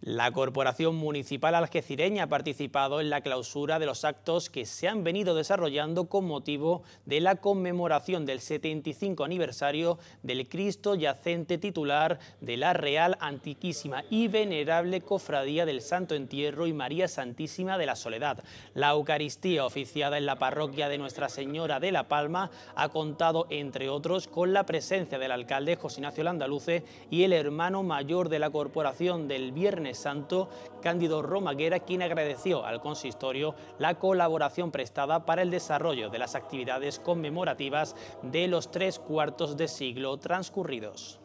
La Corporación Municipal Algecireña ha participado en la clausura de los actos que se han venido desarrollando con motivo de la conmemoración del 75 aniversario del Cristo yacente titular de la Real Antiquísima y Venerable Cofradía del Santo Entierro y María Santísima de la Soledad. La Eucaristía oficiada en la parroquia de Nuestra Señora de la Palma ha contado, entre otros, con la presencia del alcalde José Ignacio Landaluce y el hermano mayor de la Corporación del Viernes Santo, Cándido Romaguera, quien agradeció al consistorio la colaboración prestada para el desarrollo de las actividades conmemorativas de los tres cuartos de siglo transcurridos.